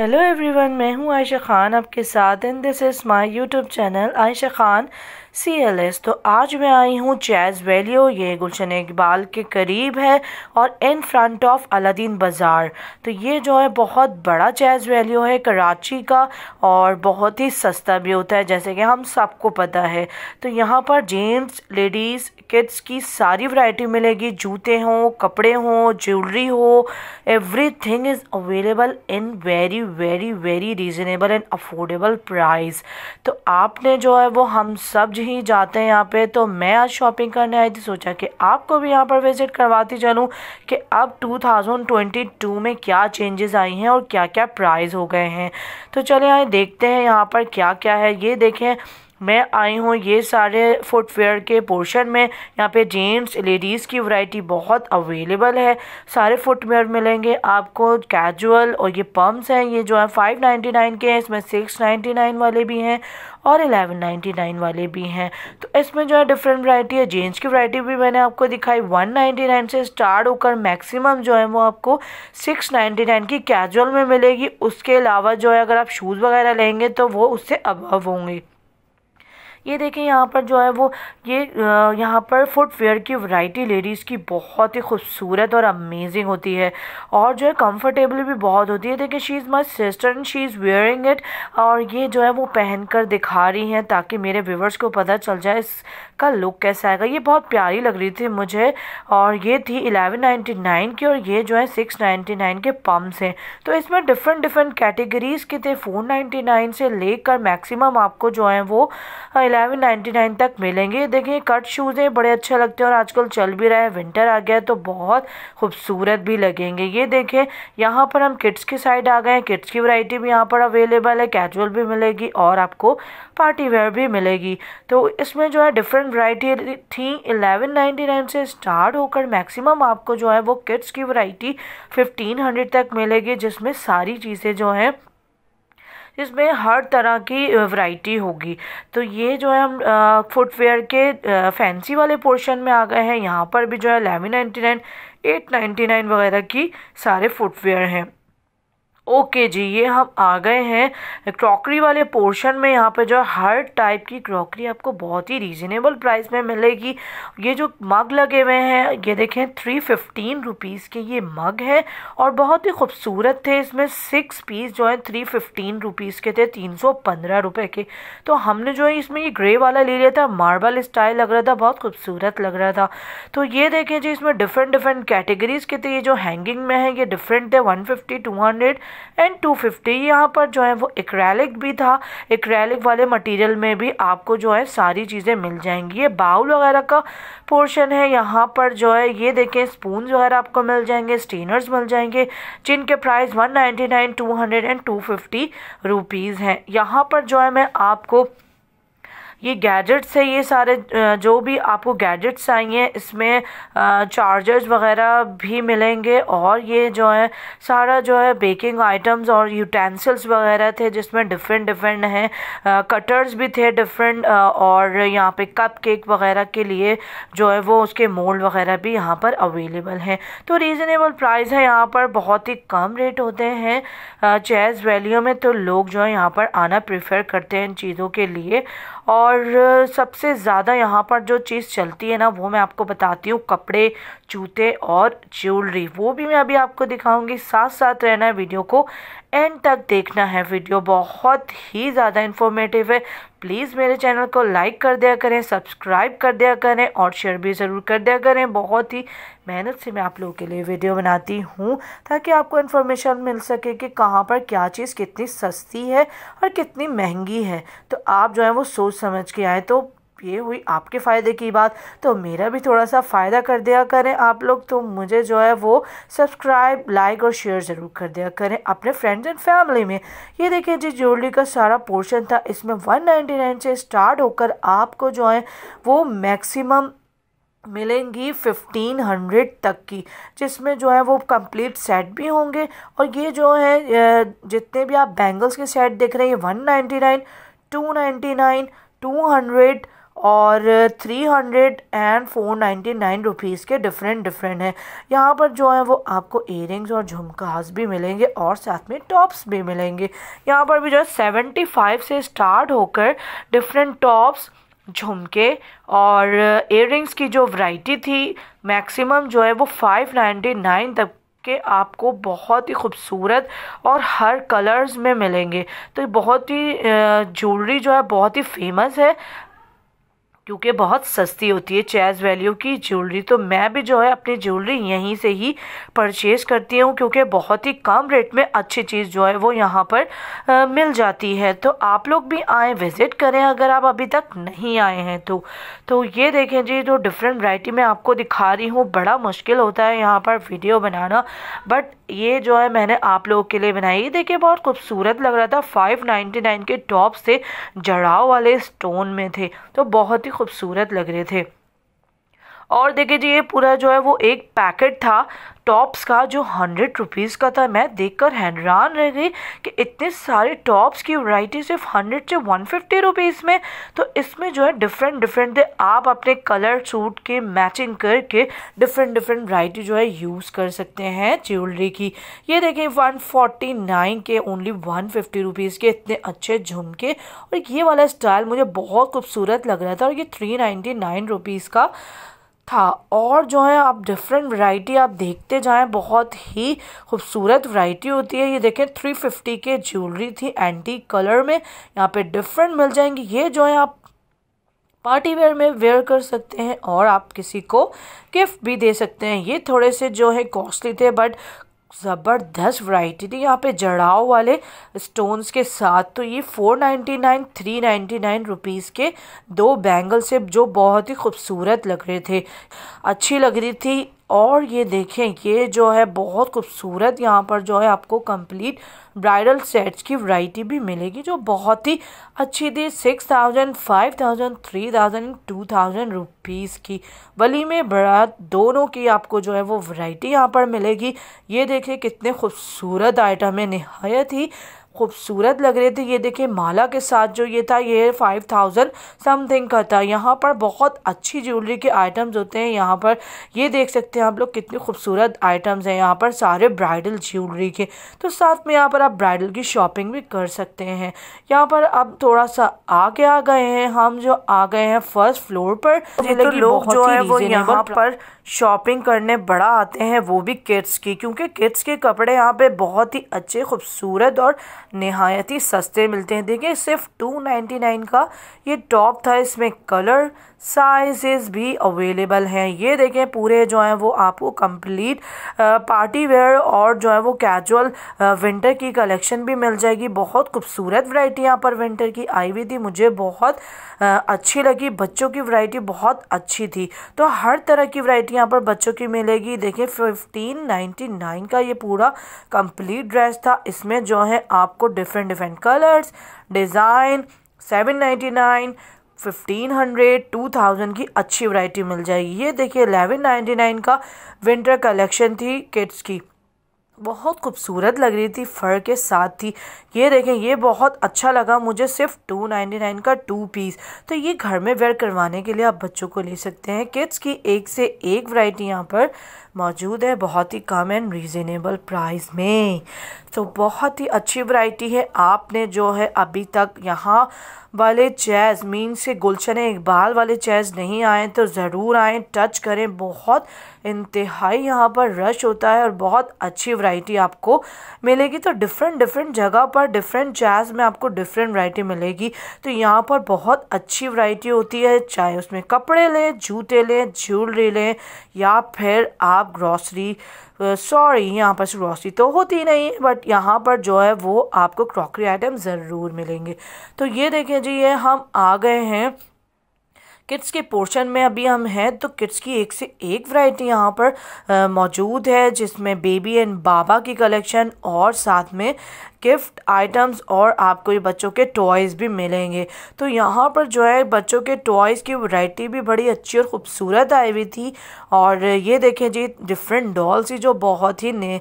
hello everyone मैं हूं आयशा खान आपके साथ in this is my YouTube channel Ayesha Khan C L S तो आज मैं आई हूं चैज़ वैलियो ये गुलशन इकबाल के करीब है और इन फ्रंट ऑफ अलादीन बाज़ार तो ये जो है बहुत बड़ा चैज़ वैलियो है कराची का और बहुत ही सस्ता भी होता है जैसे कि हम सबको पता है तो यहाँ पर जेंट्स लेडीज़ किड्स की सारी वैरायटी मिलेगी जूते हों कपड़े हों ज्वेलरी हो everything is available in very very very reasonable and affordable price तो आपने जो है वो हम सब ही जाते हैं यहाँ पे तो मैं आज शॉपिंग करने आई थी सोचा कि आपको भी यहाँ पर विज़िट करवाती चलूँ कि अब 2022 में क्या चेंजेस आई हैं और क्या क्या प्राइस हो गए हैं तो चले आए देखते हैं यहाँ पर क्या क्या है ये देखें मैं आई हूँ ये सारे फुटवेयर के पोर्शन में यहाँ पे जेंट्स लेडीज़ की वैरायटी बहुत अवेलेबल है सारे फुटवेयर मिलेंगे आपको कैजुअल और ये पम्प्स हैं ये जो है फाइव नाइन्टी नाइन के हैं इसमें सिक्स नाइन्टी नाइन वाले भी हैं और एलेवन नाइन्टी नाइन वाले भी हैं तो इसमें जो है डिफरेंट वैरायटी है जेंट्स की वैरायटी भी मैंने आपको दिखाई वन नाइन्टी नाइन से स्टार्ट होकर मैक्सिमम जो है वो आपको सिक्स नाइन्टी नाइन की कैजुअल में मिलेगी उसके अलावा जो है अगर आप शूज़ वगैरह लेंगे तो वो उससे अबव होंगे ये देखें यहाँ पर जो है वो ये यहाँ पर फुटवेयर की वैरायटी लेडीज़ की बहुत ही खूबसूरत और अमेजिंग होती है और जो है कंफर्टेबल भी बहुत होती है देखें she is my sister and she is wearing it और ये जो है वो पहन कर दिखा रही हैं ताकि मेरे व्यूवर्स को पता चल जाए इसका लुक कैसा आएगा ये बहुत प्यारी लग रही थी मुझे और ये थी एलेवन नाइन्टी नाइन की और ये जो है सिक्स नाइन्टी नाइन के पम्प्स हैं तो इसमें डिफरेंट डिफरेंट कैटेगरीज़ के थे फोर नाइन्टी नाइन से लेकर मैक्सिमम आपको जो है वो इलेवन नाइन्टी नाइन तक मिलेंगे देखिए कट शूज़ हैं बड़े अच्छे लगते हैं और आजकल चल भी रहा है विंटर आ गया है तो बहुत खूबसूरत भी लगेंगे ये देखें यहाँ पर हम किड्स की साइड आ गए हैं किड्स की वैरायटी भी यहाँ पर अवेलेबल है कैजुअल भी मिलेगी और आपको पार्टी वेयर भी मिलेगी तो इसमें जो है डिफरेंट वरायटी थी इलेवन नाइन्टी नाइन से स्टार्ट होकर मैक्सिमम आपको जो है वो किड्स की वरायटी फिफ्टीन हंड्रेड तक मिलेगी जिसमें सारी चीज़ें जो हैं इसमें हर तरह की वैरायटी होगी तो ये जो है हम फुटवेयर के फैंसी वाले पोर्शन में आ गए हैं यहाँ पर भी जो है eleven ninety nine eight ninety nine वगैरह की सारे फुटवेयर हैं ओके जी ये हम आ गए हैं क्रॉकरी वाले पोर्शन में यहाँ पे जो हर टाइप की क्रॉकरी आपको बहुत ही रीज़नेबल प्राइस में मिलेगी ये जो मग लगे हुए हैं ये देखें थ्री फिफ्टीन रुपीज़ के ये मग है और बहुत ही खूबसूरत थे इसमें सिक्स पीस जो है थ्री फिफ्टीन रुपीज़ के थे तीन सौ पंद्रह रुपये के तो हमने जो है इसमें ये ग्रे वाला ले लिया था मार्बल स्टाइल लग रहा था बहुत खूबसूरत लग रहा था तो ये देखें जी इसमें डिफरेंट डिफरेंट कैटेगरीज़ के थे ये जो हैंगिंग में है ये डिफरेंट थे one fifty two hundred and 250 यहाँ पर जो है वो एक्रैलिक भी था एक्रैलिक वाले मटेरियल में भी आपको जो है सारी चीज़ें मिल जाएंगी ये बाउल वगैरह का पोर्शन है यहाँ पर जो है ये देखें स्पून वगैरह आपको मिल जाएंगे स्टेनर्स मिल जाएंगे जिनके प्राइस 199, 200 एंड 250 रुपीज हैं यहाँ पर जो है मैं आपको ये गैजेट्स है ये सारे जो भी आपको गैजेट्स चाहिए इसमें चार्जर्स वगैरह भी मिलेंगे और ये जो है सारा जो है बेकिंग आइटम्स और यूटेंसिल्स वगैरह थे जिसमें डिफरेंट डिफरेंट हैं कटर्स भी थे डिफरेंट और यहाँ पे कप केक वगैरह के लिए जो है वो उसके मोल्ड वगैरह भी यहाँ पर अवेलेबल हैं तो रीज़नेबल प्राइस है यहाँ पर बहुत ही कम रेट होते हैं चेज़ वैल्यू में तो लोग जो है यहाँ पर आना प्रेफर करते हैं इन चीज़ों के लिए और सबसे ज़्यादा यहाँ पर जो चीज़ चलती है ना वो मैं आपको बताती हूँ कपड़े जूते और ज्वेलरी वो भी मैं अभी आपको दिखाऊंगी साथ साथ रहना है वीडियो को एंड तक देखना है वीडियो बहुत ही ज़्यादा इन्फॉर्मेटिव है प्लीज़ मेरे चैनल को लाइक कर दिया करें सब्सक्राइब कर दिया करें और शेयर भी ज़रूर कर दिया करें बहुत ही मेहनत से मैं आप लोगों के लिए वीडियो बनाती हूँ ताकि आपको इन्फॉर्मेशन मिल सके कि कहाँ पर क्या चीज़ कितनी सस्ती है और कितनी महंगी है तो आप जो है वो सोच समझ के आए तो ये हुई आपके फ़ायदे की बात तो मेरा भी थोड़ा सा फ़ायदा कर दिया करें आप लोग तो मुझे जो है वो सब्सक्राइब लाइक और शेयर ज़रूर कर दिया करें अपने फ्रेंड्स एंड फैमिली में ये देखिए जी ज्वेलरी का सारा पोर्शन था इसमें 199 से स्टार्ट होकर आपको जो है वो मैक्सिमम मिलेंगी फिफ्टीन हंड्रेड तक की जिसमें जो है वो कंप्लीट सेट भी होंगे और ये जो है जितने भी आप बैंगल्स के सेट देख रहे हैं one ninety nine two ninety nine two hundred और three hundred and four ninety nine rupees के डिफरेंट डिफरेंट हैं यहाँ पर जो है वो आपको इयरिंग्स और झुमकास भी मिलेंगे और साथ में टॉप्स भी मिलेंगे यहाँ पर भी जो है सेवेंटी फाइव से स्टार्ट होकर डिफरेंट टॉप्स झुमके और इयरिंग्स की जो वैरायटी थी मैक्सिमम जो है वो फाइव नाइन्टी नाइन तक के आपको बहुत ही खूबसूरत और हर कलर्स में मिलेंगे तो बहुत ही ज्वेलरी जो है बहुत ही फेमस है क्योंकि बहुत सस्ती होती है चैज़ वैल्यू की ज्वेलरी तो मैं भी जो है अपनी ज्वेलरी यहीं से ही परचेज़ करती हूँ क्योंकि बहुत ही कम रेट में अच्छी चीज़ जो है वो यहाँ पर आ, मिल जाती है तो आप लोग भी आएँ विज़िट करें अगर आप अभी तक नहीं आए हैं तो तो ये देखें जी जो डिफरेंट वैरायटी मैं आपको दिखा रही हूँ बड़ा मुश्किल होता है यहाँ पर वीडियो बनाना बट ये जो है मैंने आप लोगों के लिए बनाई देखिए बहुत खूबसूरत लग रहा था नाइन के टॉप से जड़ाव वाले स्टोन में थे तो बहुत ही खूबसूरत लग रहे थे और देखिए जी ये पूरा जो है वो एक पैकेट था टॉप्स का जो हंड्रेड रुपीज़ का था मैं देखकर हैरान रह गई कि इतने सारे टॉप्स की वैरायटी सिर्फ हंड्रेड से वन फिफ्टी रुपीज़ में तो इसमें जो है डिफरेंट डिफरेंट थे आप अपने कलर सूट के मैचिंग करके डिफरेंट डिफरेंट वैरायटी जो है यूज़ कर सकते हैं ज्वेलरी की ये देखिए वन फोर्टी नाइन के ओनली वन फिफ्टी रुपीज़ के इतने अच्छे झुमके और ये वाला स्टाइल मुझे बहुत खूबसूरत लग रहा था और ये थ्री नाइन्टी नाइन रुपीज़ का था और जो है आप डिफरेंट वैरायटी आप देखते जाएं बहुत ही खूबसूरत वैरायटी होती है ये देखें थ्री फिफ्टी के ज्वेलरी थी एंटी कलर में यहाँ पे डिफरेंट मिल जाएंगी ये जो है आप पार्टी वेयर में वेयर कर सकते हैं और आप किसी को गिफ्ट भी दे सकते हैं ये थोड़े से जो है कॉस्टली थे बट ज़बरदस्त वैरायटी थी यहाँ पे जड़ाव वाले स्टोन्स के साथ तो ये four ninety nine three ninety nine rupees के दो बैंगल से जो बहुत ही खूबसूरत लग रहे थे अच्छी लग रही थी और ये देखें ये जो है बहुत खूबसूरत यहाँ पर जो है आपको कंप्लीट ब्राइडल सेट्स की वैरायटी भी मिलेगी जो बहुत ही अच्छी थी six thousand five thousand three thousand two thousand rupees की वली में बरात दोनों की आपको जो है वो वैरायटी यहाँ पर मिलेगी ये देखिए कितने खूबसूरत आइटम है नहायत ही खूबसूरत लग रहे थे ये देखिए माला के साथ जो ये था ये फाइव थाउजेंड समथिंग का था यहाँ पर बहुत अच्छी ज्वेलरी के आइटम्स होते हैं यहाँ पर ये देख सकते हैं आप लोग कितने खूबसूरत आइटम्स हैं यहाँ पर सारे ब्राइडल ज्वेलरी के तो साथ में यहाँ पर पर आप ब्राइडल की शॉपिंग भी कर सकते हैं यहाँ पर अब थोड़ा सा आगे आ गए हैं हम जो आ गए हैं फर्स्ट फ्लोर पर तो लोग जो है वो यहाँ पर शॉपिंग करने बड़ा आते हैं वो भी किड्स की क्योंकि किड्स के कपड़े यहाँ पे बहुत ही अच्छे खूबसूरत और नहायत ही सस्ते मिलते हैं देखिए सिर्फ टू नाइन्टी नाइन का ये टॉप था इसमें कलर साइजेस भी अवेलेबल हैं ये देखें पूरे जो हैं वो आपको कंप्लीट पार्टी वेयर और जो है वो कैजुअल विंटर की कलेक्शन भी मिल जाएगी बहुत खूबसूरत वैरायटी यहाँ पर विंटर की आई हुई थी मुझे बहुत अच्छी लगी बच्चों की वैरायटी बहुत अच्छी थी तो हर तरह की वैरायटी यहाँ पर बच्चों की मिलेगी देखिए फिफ्टीन नाइन्टी नाइन का ये पूरा कंप्लीट ड्रेस था इसमें जो है आपको different different colours design seven ninety nine fifteen hundred two thousand की अच्छी वैरायटी मिल जाएगी ये देखिए एलेवन नाइन्टी नाइन का विंटर कलेक्शन थी किड्स की बहुत खूबसूरत लग रही थी फर के साथ थी ये देखें ये बहुत अच्छा लगा मुझे सिर्फ टू नाइन्टी नाइन का टू पीस तो ये घर में वेयर करवाने के लिए आप बच्चों को ले सकते हैं किड्स की एक से एक वैरायटी यहाँ पर मौजूद है बहुत ही कम एंड रीज़नेबल प्राइस में तो बहुत ही अच्छी वैरायटी है आपने जो है अभी तक यहाँ वाले चेज़ मीन से गुलशन इकबाल वाले चेज़ नहीं आए तो ज़रूर आएँ टच करें बहुत इंतहाई यहाँ पर रश होता है और बहुत अच्छी वैरायटी आपको मिलेगी तो डिफरेंट डिफरेंट जगह पर डिफरेंट चेज़ में आपको डिफरेंट वैरायटी मिलेगी तो यहाँ पर बहुत अच्छी वैरायटी होती है चाहे उसमें कपड़े लें जूते लें ज्वेलरी लें या फिर आप आप ग्रॉसरी सॉरी uh, यहाँ पर ग्रॉसरी तो होती नहीं बट यहाँ पर जो है वो आपको क्रॉकरी आइटम ज़रूर मिलेंगे तो ये देखें जी ये हम आ गए हैं किड्स के पोर्शन में अभी हम हैं तो किड्स की एक से एक वैरायटी यहाँ पर मौजूद है जिसमें बेबी एंड बाबा की कलेक्शन और साथ में गिफ्ट आइटम्स और आपको ये बच्चों के टॉयज़ भी मिलेंगे तो यहाँ पर जो है बच्चों के टॉयज़ की वैरायटी भी बड़ी अच्छी और ख़ूबसूरत आई हुई थी और ये देखें जी डिफरेंट डॉल्स ही जो बहुत ही ने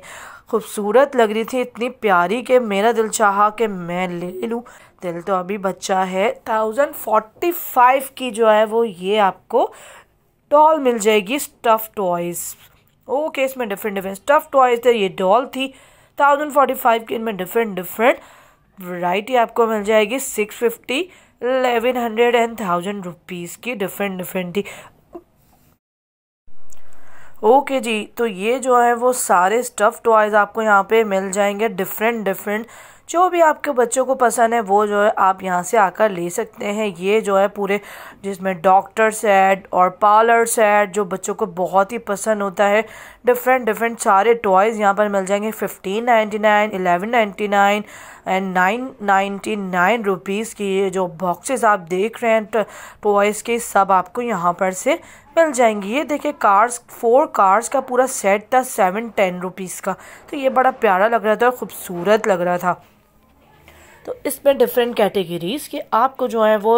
खूबसूरत लग रही थी इतनी प्यारी कि मेरा दिल चाहा कि मैं ले लूँ दिल तो अभी बच्चा है थाउजेंड फोर्टी फाइव की जो है वो ये आपको डॉल मिल जाएगी स्टफ़ टॉयज़ ओके इसमें डिफरेंट डिफरेंट स्टफ़ टॉयज़ थे ये डॉल थी थाउजेंड फोर्टी फाइव की इनमें डिफरेंट डिफरेंट वैरायटी आपको मिल जाएगी six fifty eleven hundred and thousand rupees की डिफरेंट डिफरेंट थी ओके okay जी तो ये जो है वो सारे स्टफ़ टॉयज़ आपको यहाँ पे मिल जाएंगे डिफरेंट डिफरेंट जो भी आपके बच्चों को पसंद है वो जो है आप यहाँ से आकर ले सकते हैं ये जो है पूरे जिसमें डॉक्टर सेट और पार्लर सेट जो बच्चों को बहुत ही पसंद होता है डिफरेंट डिफरेंट सारे टॉयज़ यहाँ पर मिल जाएंगे fifteen ninety nine eleven ninety nine and nine ninety nine rupees की ये जो बॉक्सेस आप देख रहे हैं टॉयज़ तो के सब आपको यहाँ पर से मिल जाएंगी ये देखिए कार्स फोर कार्स का पूरा सेट था सेवन टेन रुपीज़ का तो ये बड़ा प्यारा लग रहा था और ख़ूबसूरत लग रहा था तो इसमें डिफरेंट कैटेगरीज़ कि आपको जो है वो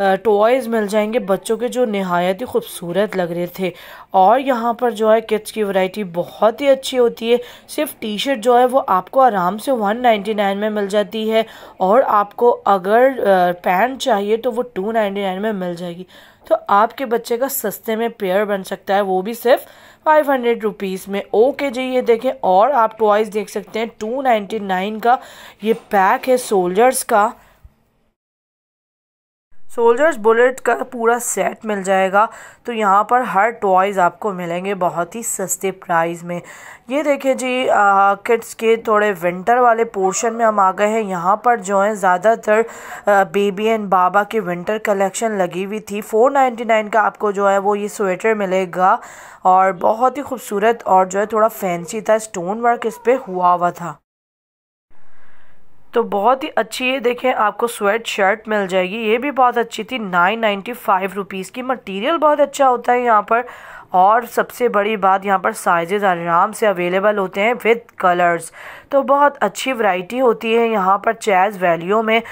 टॉयज़ मिल जाएंगे बच्चों के जो नहायत ही खूबसूरत लग रहे थे और यहाँ पर जो है किट्स की वैरायटी बहुत ही अच्छी होती है सिर्फ टी शर्ट जो है वो आपको आराम से 199 में मिल जाती है और आपको अगर पैंट चाहिए तो वो 299 में मिल जाएगी तो आपके बच्चे का सस्ते में पेयर बन सकता है वो भी सिर्फ फाइव हंड्रेड रुपीज़ में ओके जी ये देखें और आप टॉयज़ देख सकते हैं टू नाइन्टी नाइन का ये पैक है सोल्जर्स का सोल्जर्स बुलेट का पूरा सेट मिल जाएगा तो यहाँ पर हर टॉयज़ आपको मिलेंगे बहुत ही सस्ते प्राइस में ये देखिए जी आ, किड्स के थोड़े विंटर वाले पोर्शन में हम आ गए हैं यहाँ पर जो है ज़्यादातर बेबी एंड बाबा के विंटर कलेक्शन लगी हुई थी फ़ोर नाइन्टी नाइन का आपको जो है वो ये स्वेटर मिलेगा और बहुत ही खूबसूरत और जो है थोड़ा फैंसी था स्टोन वर्क इस पर हुआ हुआ था तो बहुत ही अच्छी ये देखें आपको स्वेट शर्ट मिल जाएगी ये भी बहुत अच्छी थी नाइन नाइन्टी फाइव रुपीज़ की मटेरियल बहुत अच्छा होता है यहाँ पर और सबसे बड़ी बात यहाँ पर साइजेज़ आराम से अवेलेबल होते हैं विद कलर्स तो बहुत अच्छी वैरायटी होती है यहाँ पर चैज वैल्यू में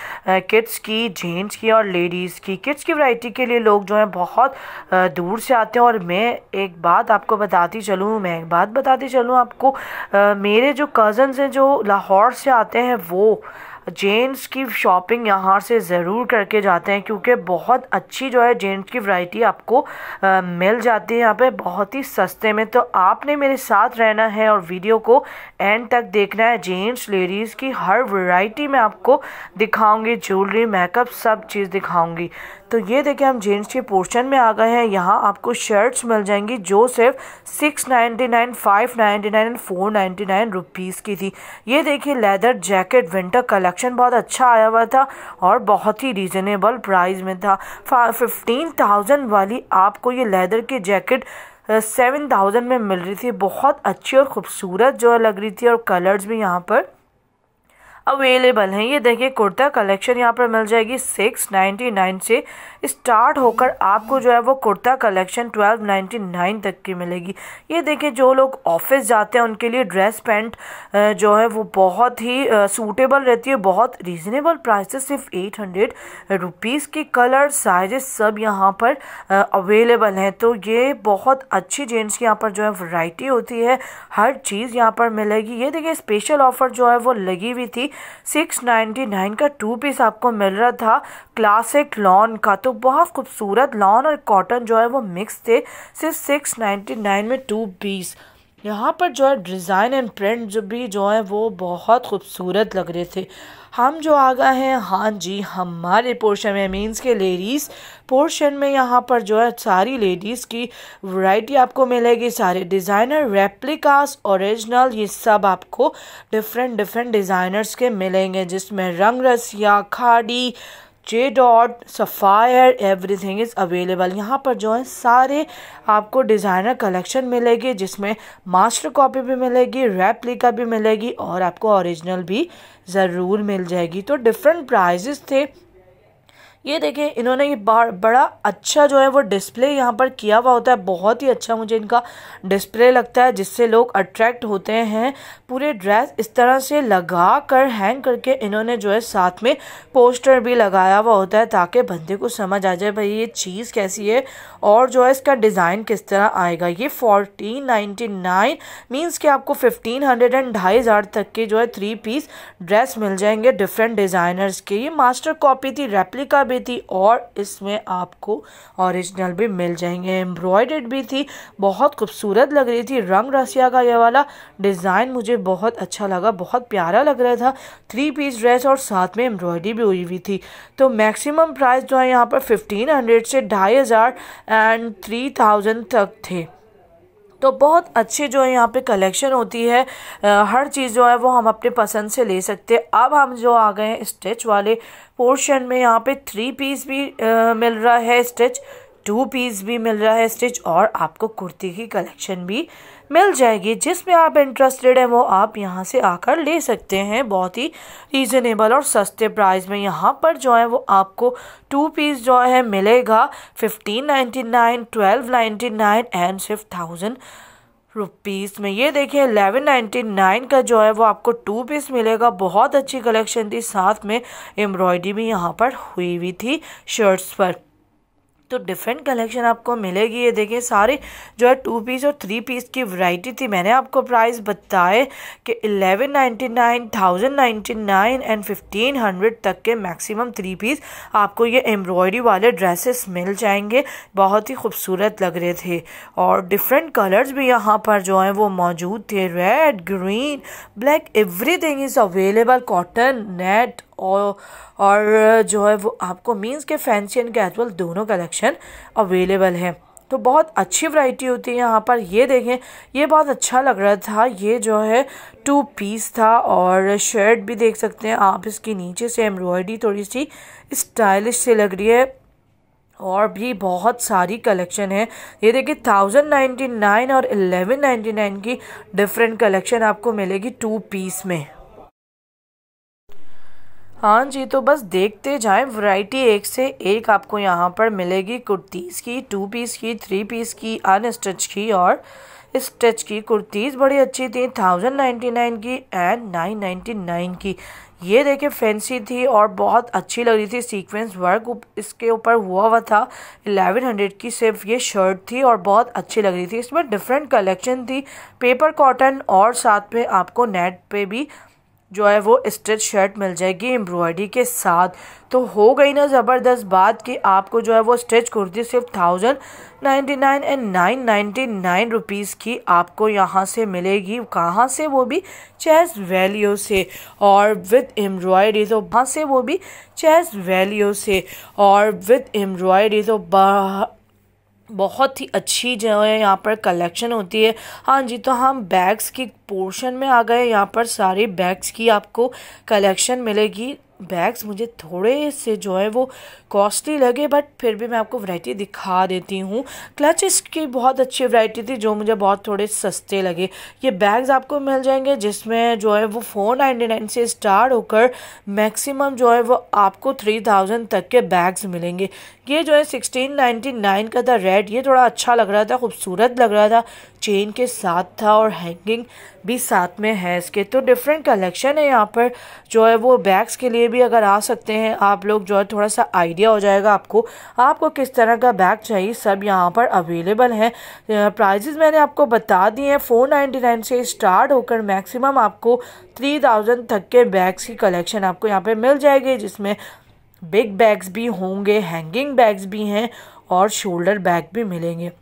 किड्स की जेंट्स की और लेडीज़ की किड्स की वैरायटी के लिए लोग जो हैं बहुत दूर से आते हैं और मैं एक बात आपको बताती चलूँ मैं एक बात बताती चलूँ आपको मेरे जो कज़न्स हैं जो लाहौर से आते हैं वो जेंट्स की शॉपिंग यहाँ से ज़रूर करके जाते हैं क्योंकि बहुत अच्छी जो है जेंट्स की वैरायटी आपको आ, मिल जाती है यहाँ पे बहुत ही सस्ते में तो आपने मेरे साथ रहना है और वीडियो को एंड तक देखना है जेंट्स लेडीज़ की हर वैरायटी में आपको दिखाऊंगी ज्वेलरी मेकअप सब चीज़ दिखाऊँगी तो ये देखिए हम जेंट्स के पोर्शन में आ गए हैं यहाँ आपको शर्ट्स मिल जाएंगी जो सिर्फ six ninety nine five ninety nine and four ninety nine rupees की थी ये देखिए leather jacket winter colour production बहुत अच्छा आया हुआ था और बहुत ही रीज़नेबल प्राइस में था फिफ्टीन थाउजेंड वाली आपको ये लेदर की जैकेट सेवन थाउजेंड में मिल रही थी बहुत अच्छी और ख़ूबसूरत जो लग रही थी और कलर्स भी यहाँ पर अवेलेबल हैं ये देखिए कुर्ता कलेक्शन यहाँ पर मिल जाएगी सिक्स नाइन्टी नाइन से स्टार्ट होकर आपको जो है वो kurta collection twelve ninety nine तक की मिलेगी ये देखिए जो लोग ऑफिस जाते हैं उनके लिए ड्रेस पैंट जो है वो बहुत ही सूटेबल रहती है बहुत रीज़नेबल प्राइस सिर्फ एट हंड्रेड रुपीज़ के कलर साइजेस सब यहाँ पर अवेलेबल हैं तो ये बहुत अच्छी जेंट्स की यहाँ पर जो है वराइटी होती है हर चीज़ यहाँ पर मिलेगी ये देखिए स्पेशल ऑफ़र जो है वो लगी हुई थी सिक्स नाइन्टी नाइन का टू पीस आपको मिल रहा था क्लासिक लॉन का तो बहुत खूबसूरत लॉन और कॉटन जो है वो मिक्स थे सिर्फ सिक्स नाइन्टी नाइन में टू पीस यहाँ पर जो है डिज़ाइन एंड प्रिंट जो भी जो है वो बहुत खूबसूरत लग रहे थे हम जो आ गए हैं हाँ जी हमारे पोर्शन में मीन्स के लेडीज़ पोर्शन में यहाँ पर जो है सारी लेडीज़ की वैरायटी आपको मिलेगी सारे डिज़ाइनर रेप्लिकास ओरिजिनल ये सब आपको डिफरेंट डिफरेंट डिज़ाइनर्स के मिलेंगे जिसमें Rang Rasiya Khaadi J dot Sapphire everything is available यहाँ पर जो है सारे आपको डिज़ाइनर कलेक्शन मिलेगी जिसमें मास्टर कॉपी भी मिलेगी रेप्लिका भी मिलेगी और आपको ओरिजिनल भी ज़रूर मिल जाएगी तो डिफरेंट प्राइजेस थे ये देखें इन्होंने ये बड़ा अच्छा जो है वो डिस्प्ले यहाँ पर किया हुआ होता है बहुत ही अच्छा मुझे इनका डिस्प्ले लगता है जिससे लोग अट्रैक्ट होते हैं पूरे ड्रेस इस तरह से लगा कर हैंग करके इन्होंने जो है साथ में पोस्टर भी लगाया हुआ होता है ताकि बंदे को समझ आ जाए भाई ये चीज़ कैसी है और जो है इसका डिज़ाइन किस तरह आएगा ये फोर्टीन नाइन्टी नाइन मीन्स कि आपको फिफ्टीन हंड्रेड एंड ढाई हज़ार तक के जो है थ्री पीस ड्रेस मिल जाएंगे डिफरेंट डिज़ाइनर्स के ये मास्टर कॉपी थी रेप्लिका भी भी थी और इसमें आपको ओरिजिनल भी मिल जाएंगे एम्ब्रॉयडर्ड भी थी बहुत खूबसूरत लग रही थी रंग रसिया का यह वाला डिज़ाइन मुझे बहुत अच्छा लगा बहुत प्यारा लग रहा था थ्री पीस ड्रेस और साथ में एम्ब्रॉयडरी भी हुई हुई थी तो मैक्सिमम प्राइस जो है यहाँ पर फिफ्टीन हंड्रेड से ढाई हज़ार एंड थ्री थाउजेंड तक थे तो बहुत अच्छे जो है यहाँ पे कलेक्शन होती है हर चीज़ जो है वो हम अपने पसंद से ले सकते हैं अब हम जो आ गए हैं स्टिच वाले पोर्शन में यहाँ पे थ्री पीस भी आ, मिल रहा है स्टिच टू पीस भी मिल रहा है स्टिच और आपको कुर्ती की कलेक्शन भी मिल जाएगी जिसमें आप इंटरेस्टेड हैं वो आप यहाँ से आकर ले सकते हैं बहुत ही रीज़नेबल और सस्ते प्राइस में यहाँ पर जो है वो आपको टू पीस जो है मिलेगा fifteen ninety nine twelve ninety nine and सिर्फ थाउजेंड रुपीज़ में ये देखिए एलेवन नाइन्टी नाइन का जो है वो आपको टू पीस मिलेगा बहुत अच्छी कलेक्शन थी साथ में एम्ब्रॉयडरी भी यहाँ पर हुई हुई थी शर्ट्स पर तो डिफरेंट कलेक्शन आपको मिलेगी ये देखिए सारे जो है टू पीस और थ्री पीस की वैरायटी थी मैंने आपको प्राइस बताए कि eleven ninety nine thousand ninety nine and fifteen hundred तक के मैक्सिमम थ्री पीस आपको ये एम्ब्रॉयडरी वाले ड्रेसेस मिल जाएंगे बहुत ही खूबसूरत लग रहे थे और डिफरेंट कलर्स भी यहाँ पर जो हैं वो मौजूद थे red green black every is available cotton net और और जो है वो आपको मीन्स के फैंसी एंड कैजुअल दोनों कलेक्शन अवेलेबल है तो बहुत अच्छी वैरायटी होती है यहाँ पर ये देखें ये बहुत अच्छा लग रहा था ये जो है टू पीस था और शर्ट भी देख सकते हैं आप इसकी नीचे से एम्ब्रॉयडरी थोड़ी सी स्टाइलिश से लग रही है और भी बहुत सारी कलेक्शन है ये देखिए थाउजेंड नाइन्टी नाइन और एलेवन नाइन्टी नाइन की डिफरेंट कलेक्शन आपको मिलेगी टू पीस में हाँ जी तो बस देखते जाएं वैरायटी एक से एक आपको यहाँ पर मिलेगी कुर्तीज़ की टू पीस की थ्री पीस की अनस्टिच की और स्टिच की कुर्तीज़ बड़ी अच्छी थी थाउजेंड नाइन्टी नाइन की एंड नाइन नाइन्टी नाइन की ये देखे फैंसी थी और बहुत अच्छी लग रही थी सीक्वेंस वर्क इसके ऊपर हुआ हुआ था एलेवन हंड्रेड की सिर्फ ये शर्ट थी और बहुत अच्छी लग रही थी इसमें डिफरेंट कलेक्शन थी पेपर कॉटन और साथ में आपको नेट पे भी जो है वो स्ट्रेच शर्ट मिल जाएगी एम्ब्रॉयडरी के साथ तो हो गई ना ज़बरदस्त बात कि आपको जो है वो स्ट्रेच कुर्ती सिर्फ thousand ninety nine and nine ninety nine rupees की आपको यहाँ से मिलेगी कहाँ से वो भी चेस वैल्यू से और विद एम्ब्रॉयडरी तो वहाँ से वो भी चेस वैल्यू से और विद एम्ब्रॉयडरी तो बहुत ही अच्छी जो है यहाँ पर कलेक्शन होती है हाँ जी तो हम बैग्स की पोर्शन में आ गए यहाँ पर सारे बैग्स की आपको कलेक्शन मिलेगी बैग्स मुझे थोड़े से जो है वो कॉस्टली लगे बट फिर भी मैं आपको वैरायटी दिखा देती हूँ क्लचेस की बहुत अच्छी वैरायटी थी जो मुझे बहुत थोड़े सस्ते लगे ये बैग्स आपको मिल जाएंगे जिसमें जो है वो फोर नाइन्टी नाइन से स्टार्ट होकर मैक्सिमम जो है वो आपको थ्री थाउजेंड तक के बैग्स मिलेंगे ये जो है सिक्सटीन नाइन का था रेड ये थोड़ा अच्छा लग रहा था खूबसूरत लग रहा था चेन के साथ था और हैंगिंग भी साथ में है इसके तो डिफरेंट कलेक्शन है यहाँ पर जो है वो बैग्स के लिए भी अगर आ सकते हैं आप लोग जो है थोड़ा सा आइडिया हो जाएगा आपको आपको किस तरह का बैग चाहिए सब यहाँ पर अवेलेबल है प्राइजेज़ मैंने आपको बता दिए हैं फ़ोर नाइन्टी नाइन से स्टार्ट होकर मैक्सिमम आपको थ्री थाउजेंड तक के बैग्स की कलेक्शन आपको यहाँ पर मिल जाएगी जिसमें बिग बैग्स भी होंगे हैंगिंग बैग्स भी हैं और शोल्डर बैग भी मिलेंगे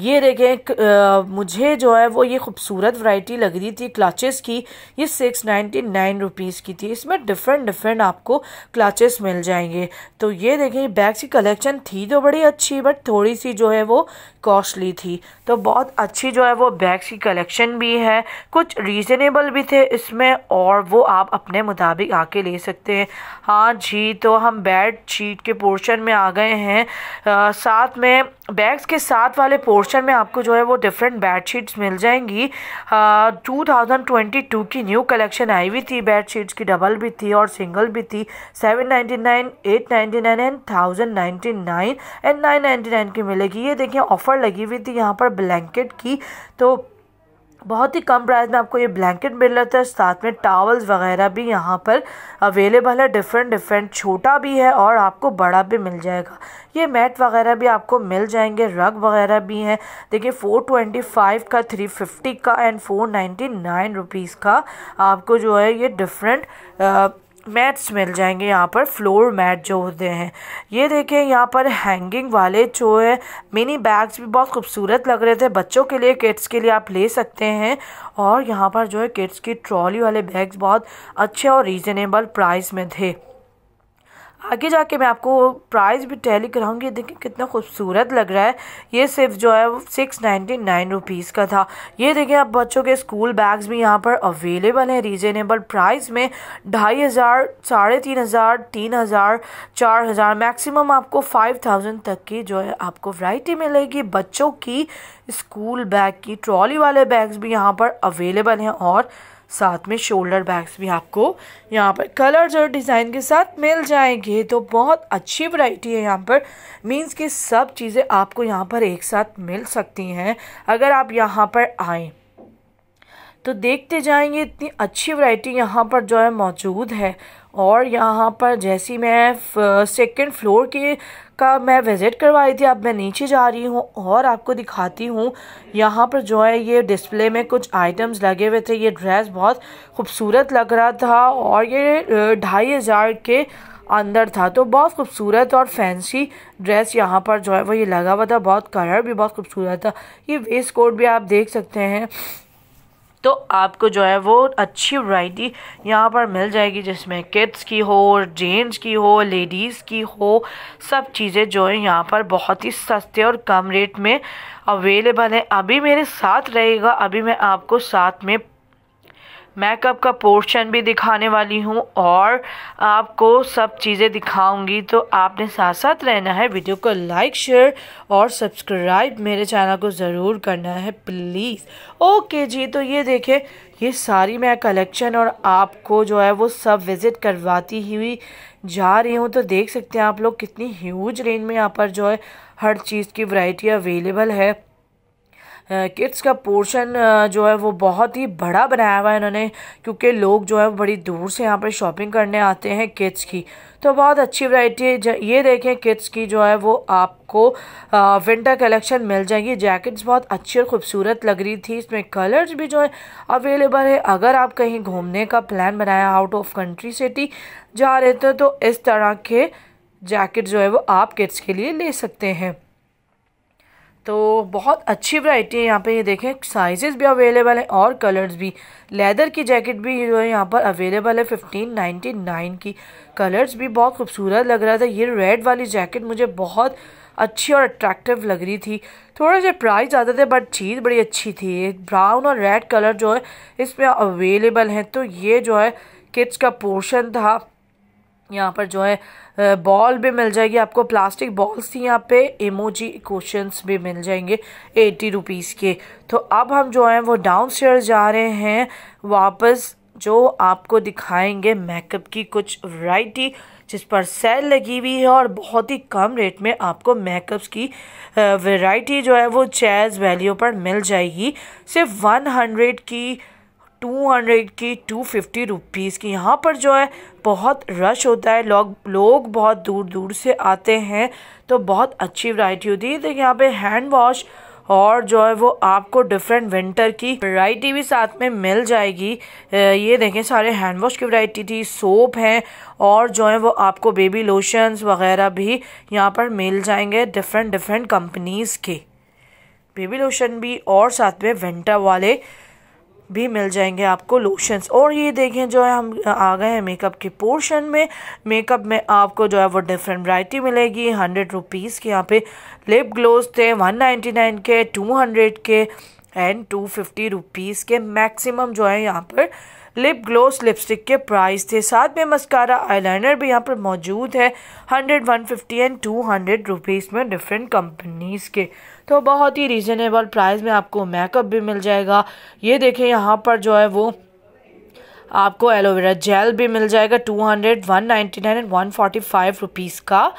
ये देखें मुझे जो है वो ये खूबसूरत वैरायटी लग रही थी क्लाचेस की ये सिक्स नाइन्टी नाइन रुपीज़ की थी इसमें डिफरेंट डिफरेंट आपको क्लाचेस मिल जाएंगे तो ये देखें बैग्स की कलेक्शन थी तो बड़ी अच्छी बट थोड़ी सी जो है वो कॉस्टली थी तो बहुत अच्छी जो है वो बैग्स की कलेक्शन भी है कुछ रीज़नेबल भी थे इसमें और वो आप अपने मुताबिक आके ले सकते हैं हाँ जी तो हम बेड शीट के पोर्शन में आ गए हैं आ, साथ में बैग्स के साथ वाले पोर्शन में आपको जो है वो डिफरेंट बेडशीट्स मिल जाएंगी टू थाउजेंड ट्वेंटी टू की न्यू कलेक्शन आई हुई थी बेडशीट्स की डबल भी थी और सिंगल भी थी seven ninety nine eight ninety nine and thousand ninety nine and nine ninety nine की मिलेगी ये देखिए ऑफ़र लगी हुई थी यहाँ पर ब्लैंकेट की तो बहुत ही कम प्राइस में आपको ये ब्लैंकेट मिल रहा था साथ में टावल्स वगैरह भी यहाँ पर अवेलेबल है डिफरेंट डिफरेंट छोटा भी है और आपको बड़ा भी मिल जाएगा ये मैट वगैरह भी आपको मिल जाएंगे रग वगैरह भी हैं देखिए फ़ोर ट्वेंटी फाइव का थ्री फिफ्टी का and four ninety nine rupees का आपको जो है ये डिफरेंट मैट्स मिल जाएंगे यहाँ पर फ्लोर मैट जो होते हैं ये देखें यहाँ पर हैंगिंग वाले जो है मिनी बैग्स भी बहुत खूबसूरत लग रहे थे बच्चों के लिए किड्स के लिए आप ले सकते हैं और यहाँ पर जो है किड्स की ट्रॉली वाले बैग्स बहुत अच्छे और रीज़नेबल प्राइस में थे आगे जाके मैं आपको प्राइस भी टैली कराऊंगी देखिए कितना खूबसूरत लग रहा है ये सिर्फ जो है वो सिक्स नाइन्टी नाइन रुपीज़ का था ये देखिए आप बच्चों के स्कूल बैग्स भी यहाँ पर अवेलेबल हैं रीजनेबल प्राइस में ढाई हज़ार साढ़े तीन हज़ार तीन हज़ार चार हज़ार मैक्सिमम आपको फाइव थाउजेंड तक की जो है आपको वराइटी मिलेगी बच्चों की स्कूल बैग की ट्रॉली वाले बैग्स भी यहाँ पर अवेलेबल हैं और साथ में शोल्डर बैग्स भी आपको यहाँ पर कलर्स और डिज़ाइन के साथ मिल जाएंगे तो बहुत अच्छी वैरायटी है यहाँ पर मींस कि सब चीज़ें आपको यहाँ पर एक साथ मिल सकती हैं अगर आप यहाँ पर आएँ तो देखते जाएंगे इतनी अच्छी वैरायटी यहाँ पर जो है मौजूद है और यहाँ पर जैसी मैं सेकंड फ्लोर के का मैं विज़िट करवाई थी अब मैं नीचे जा रही हूँ और आपको दिखाती हूँ यहाँ पर जो है ये डिस्प्ले में कुछ आइटम्स लगे हुए थे ये ड्रेस बहुत खूबसूरत लग रहा था और ये ढाई हज़ार के अंदर था तो बहुत खूबसूरत और फैंसी ड्रेस यहाँ पर जो है वो ये लगा हुआ था बहुत कलर भी बहुत खूबसूरत था ये वेस्ट कोट भी आप देख सकते हैं तो आपको जो है वो अच्छी वैरायटी यहाँ पर मिल जाएगी जिसमें किड्स की हो जेंट्स की हो लेडीज़ की हो सब चीज़ें जो है यहाँ पर बहुत ही सस्ते और कम रेट में अवेलेबल है अभी मेरे साथ रहेगा अभी मैं आपको साथ में मेकअप का पोर्शन भी दिखाने वाली हूँ और आपको सब चीज़ें दिखाऊंगी तो आपने साथ साथ रहना है वीडियो को लाइक शेयर और सब्सक्राइब मेरे चैनल को ज़रूर करना है प्लीज़ ओके जी तो ये देखिए ये सारी मैं कलेक्शन और आपको जो है वो सब विज़िट करवाती हुई जा रही हूँ तो देख सकते हैं आप लोग कितनी ह्यूज रेंज में यहाँ पर जो है हर चीज़ की वैरायटी अवेलेबल है किड्स का पोर्शन जो है वो बहुत ही बड़ा बनाया हुआ है इन्होंने क्योंकि लोग जो है बड़ी दूर से यहाँ पर शॉपिंग करने आते हैं किड्स की तो बहुत अच्छी वैरायटी है ये देखें किड्स की जो है वो आपको विंटर कलेक्शन मिल जाएगी जैकेट्स बहुत अच्छी और ख़ूबसूरत लग रही थी इसमें कलर्स भी जो है अवेलेबल है अगर आप कहीं घूमने का प्लान बनाया आउट ऑफ कंट्री सिटी जा रहे थे तो इस तरह के जैकेट जो है वो आप किड्स के लिए ले सकते हैं तो बहुत अच्छी वैरायटी है यहाँ पे ये देखें साइजेस भी अवेलेबल हैं और कलर्स भी लेदर की जैकेट भी जो है यहाँ पर अवेलेबल है फिफ्टीन नाइन्टी नाइन की कलर्स भी बहुत खूबसूरत लग रहा था ये रेड वाली जैकेट मुझे बहुत अच्छी और अट्रैक्टिव लग रही थी थोड़े से प्राइस ज़्यादा थे बट चीज़ बड़ी अच्छी थी ब्राउन और रेड कलर जो है इसमें अवेलेबल हैं तो ये जो है किड्स का पोर्शन था यहाँ पर जो है बॉल भी मिल जाएगी आपको प्लास्टिक बॉल्स थी यहाँ पे इमोजी क्वेश्चंस भी मिल जाएंगे एटी रुपीज़ के तो अब हम जो हैं वो डाउन जा रहे हैं वापस जो आपको दिखाएंगे मेकअप की कुछ वैरायटी जिस पर सेल लगी हुई है और बहुत ही कम रेट में आपको मेकअप्स की वैरायटी जो है वो चेज वैल्यू पर मिल जाएगी सिर्फ वन हंड्रेड की टू हंड्रेड की टू फिफ्टी रुपीज़ की यहाँ पर जो है बहुत रश होता है लोग लोग बहुत दूर दूर से आते हैं तो बहुत अच्छी वैरायटी होती है देखिए यहाँ पे हैंड वॉश और जो है वो आपको डिफरेंट विंटर की वैरायटी भी साथ में मिल जाएगी ये देखें सारे हैंड वॉश की वैरायटी थी सोप हैं और जो है वो आपको बेबी लोशंस वगैरह भी यहाँ पर मिल जाएंगे डिफरेंट डिफरेंट कंपनीज़ के बेबी लोशन भी और साथ में विंटर वाले भी मिल जाएंगे आपको लोशंस और ये देखें जो है हम आ गए हैं मेकअप के पोर्शन में मेकअप में आपको जो है वो डिफरेंट वैरायटी मिलेगी हंड्रेड रुपीज़ के यहाँ पे लिप ग्लोज थे वन नाइन्टी नाइन के टू हंड्रेड के एंड टू फिफ्टी रुपीज़ के मैक्सिमम जो है यहाँ पर लिप ग्लोस लिपस्टिक के प्राइस थे साथ में मस्कारा आईलाइनर भी यहाँ पर मौजूद है hundred one fifty and two hundred rupees में डिफरेंट कंपनीज़ के तो बहुत ही रीज़नेबल प्राइस में आपको मेकअप भी मिल जाएगा ये देखें यहाँ पर जो है वो आपको एलोवेरा जेल भी मिल जाएगा two hundred one ninety nine and one forty five rupees का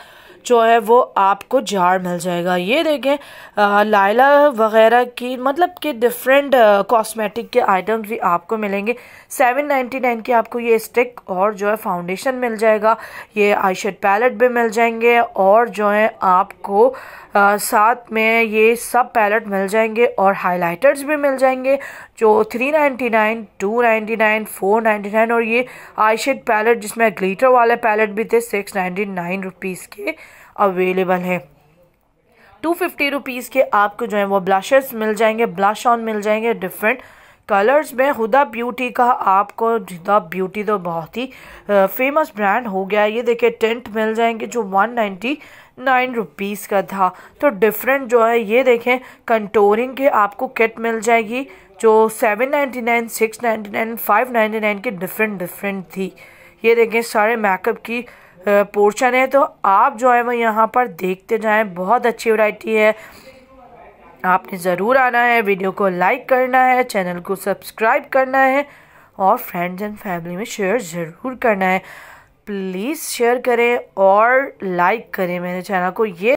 जो है वो आपको जार मिल जाएगा ये देखें आ, लाइला वगैरह की मतलब कि डिफरेंट कॉस्मेटिक के आइटम्स भी आपको मिलेंगे सेवन नाइन्टी नाइन की आपको ये स्टिक और जो है फाउंडेशन मिल जाएगा ये आई पैलेट भी मिल जाएंगे और जो है आपको साथ में ये सब पैलेट मिल जाएंगे और हाइलाइटर्स भी मिल जाएंगे जो 399, 299, 499 और ये आई शेड पैलेट जिसमें ग्लीटर वाले पैलेट भी थे 699 नाइन्टी रुपीज़ के अवेलेबल हैं टू फिफ्टी रुपीज़ के आपको जो है वो ब्लशर्स मिल जाएंगे ब्लश ऑन मिल जाएंगे डिफरेंट कलर्स में हुदा ब्यूटी का आपको हुदा ब्यूटी तो बहुत ही फेमस ब्रांड हो गया है ये देखिए टेंट मिल जाएंगे जो नाइन रुपीज़ का था तो डिफरेंट जो है ये देखें कंटोरिंग के आपको किट मिल जाएगी जो seven ninety nine six ninety nine five ninety nine की डिफरेंट डिफरेंट थी ये देखें सारे मेकअप की पोर्शन है तो आप जो है वो यहाँ पर देखते जाएं बहुत अच्छी वैरायटी है आपने ज़रूर आना है वीडियो को लाइक करना है चैनल को सब्सक्राइब करना है और फ्रेंड्स एंड फैमिली में शेयर ज़रूर करना है प्लीज़ शेयर करें और लाइक करें मेरे चैनल को ये